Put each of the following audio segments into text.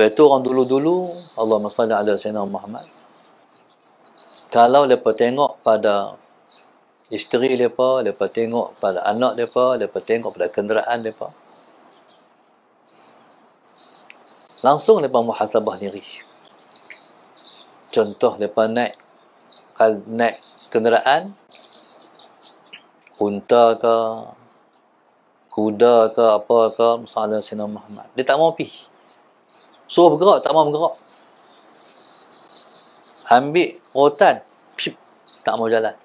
Sebab itu orang dulu-dulu Allah masalah ada Sayyidina Muhammad kalau mereka tengok pada isteri mereka, mereka tengok pada anak mereka, mereka tengok pada kenderaan mereka. Langsung mereka muhasabah diri. Contoh mereka naik kalau naik kenderaan, unta ke, kuda ke, apa ke, misalnya Sina Muhammad. Dia tak mau pergi. Suruh bergerak, tak mau bergerak. Ambil rotan, pip, tak mau jalan.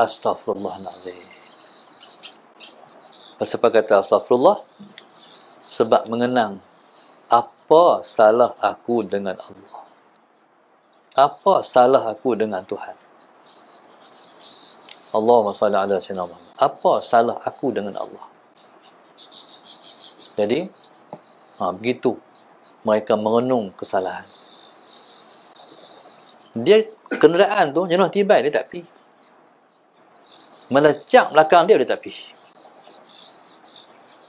Astaghfirullahaladzim. Sebab kata Astaghfirullah, sebab mengenang apa salah aku dengan Allah. Apa salah aku dengan Tuhan. Allahumma salli ala sinamah. Apa salah aku dengan Allah. Jadi, ha, begitu mereka merenung kesalahan. Dia kenderaan tu jenuh tiba dia tak pi. Melecak belakang dia dia tak pi.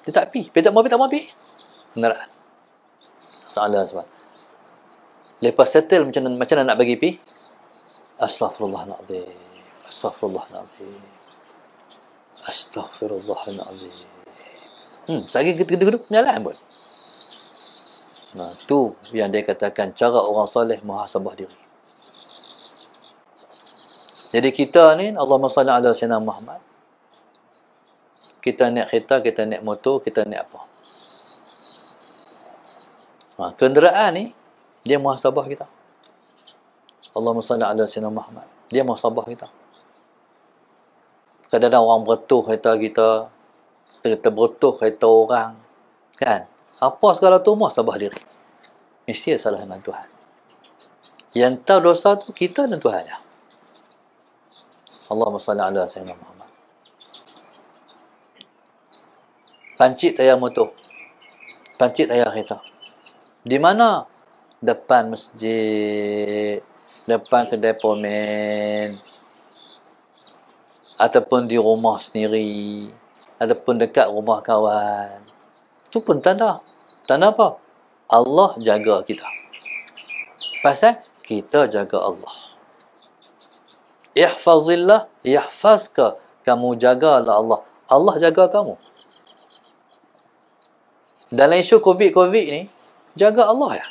Dia tak pi, dia tak mau, pi tak mau pi. Kenderaan. Salah sebab. Lepas settle macam mana, macam mana nak bagi pi? Astaghfirullahalazim. Astaghfirullahalazim. Astaghfirullahalazim. Hmm, sagi gitu-gitu menyalah pun. Nah, ha, tu yang dia katakan cara orang soleh muhasabah diri. Jadi kita ni Allah maha salli ala sayyidina Muhammad. Kita naik kereta, kita naik motor, kita naik apa? Ha, kenderaan ni dia muhasabah kita. Allah maha salli ala sayyidina Muhammad. Dia muhasabah kita. Kadang-kadang orang bertuh kereta kita, kita bertuh kereta orang. Kan? Apa segala tu muas sabah diri. Mesti salah dengan Tuhan. Yang tahu dosa tu kita dan Tuhan lah. Allahumma salli ala sayyidina Muhammad. Pancit tayar motor. Pancit tayar kereta. Di mana? Depan masjid. Depan kedai pomen. Ataupun di rumah sendiri. Ataupun dekat rumah kawan. Itu pun tanda. Tanda apa? Allah jaga kita. Pasal kita jaga Allah. Ihfazillah, ihfazka. Kamu jagalah Allah. Allah jaga kamu. Dalam isu COVID-COVID ni, jaga Allah ya.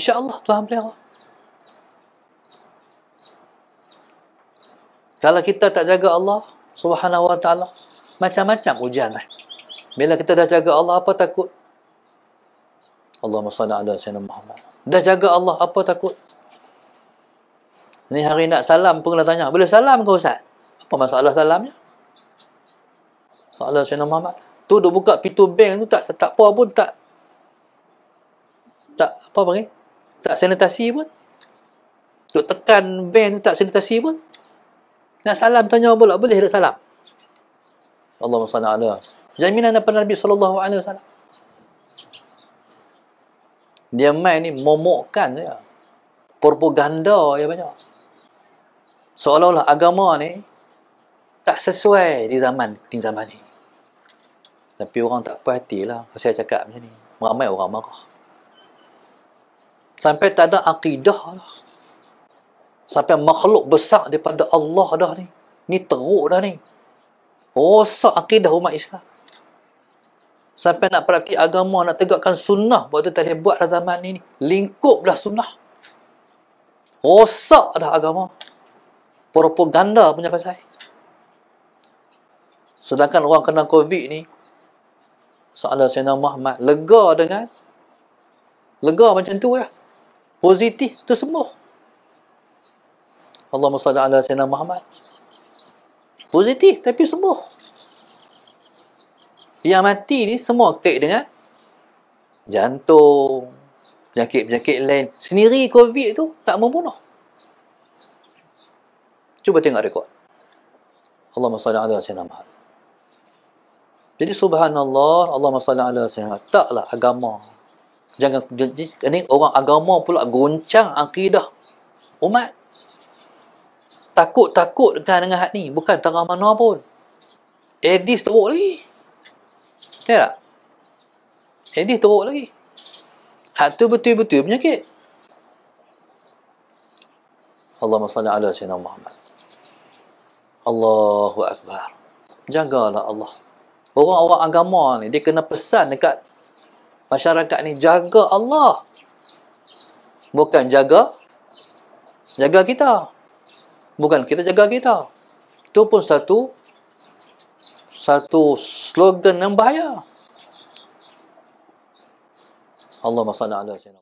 InsyaAllah, Tuhan beli Allah. Kalau kita tak jaga Allah, subhanahu wa ta'ala, macam-macam ujian lah. Eh? Bila kita dah jaga Allah, apa takut? Allah salli ala sayyidina Muhammad. Dah jaga Allah, apa takut? Ni hari nak salam pun kena tanya, boleh salam ke Ustaz? Apa masalah salamnya? Salam sayyidina Muhammad. Tu duk buka pintu bank tu tak tak apa pun tak tak apa panggil? Tak sanitasi pun. Duk tekan bank tu tak sanitasi pun. Nak salam tanya pula boleh tak salam? Allah salli ala jaminan daripada Nabi sallallahu alaihi wasallam dia mai ni momokkan saja propaganda ya banyak seolah-olah agama ni tak sesuai di zaman di zaman ni tapi orang tak puas hatilah saya cakap macam ni ramai orang marah sampai tak ada akidah lah. sampai makhluk besar daripada Allah dah ni ni teruk dah ni rosak akidah umat Islam sampai nak praktik agama, nak tegakkan sunnah, buat tu tak boleh buat dah zaman ni. Lingkup dah sunnah. Rosak dah agama. Propaganda punya pasal. Sedangkan orang kena COVID ni, soalan Sayyidina Muhammad, lega dengan, lega macam tu ya. Positif tu semua. Allah SWT ala Sayyidina Muhammad. Positif tapi sembuh yang mati ni semua kait dengan jantung, penyakit-penyakit lain. Sendiri COVID tu tak membunuh. Cuba tengok rekod. Allahumma salli ala sayyidina Muhammad. Jadi subhanallah, Allahumma salli ala sayyidina Muhammad. Taklah agama. Jangan jadi ini orang agama pula goncang akidah umat. Takut-takut dengan dengan hak ni, bukan tengah mana pun. Edis teruk lagi. Ya tak? Jadi teruk lagi. Hak tu betul-betul penyakit. Allahumma salli ala sayyidina Muhammad. Allahu akbar. Jagalah Allah. Orang-orang agama ni dia kena pesan dekat masyarakat ni jaga Allah. Bukan jaga jaga kita. Bukan kita jaga kita. Itu pun satu satu slogan yang bahaya. Allah salli ala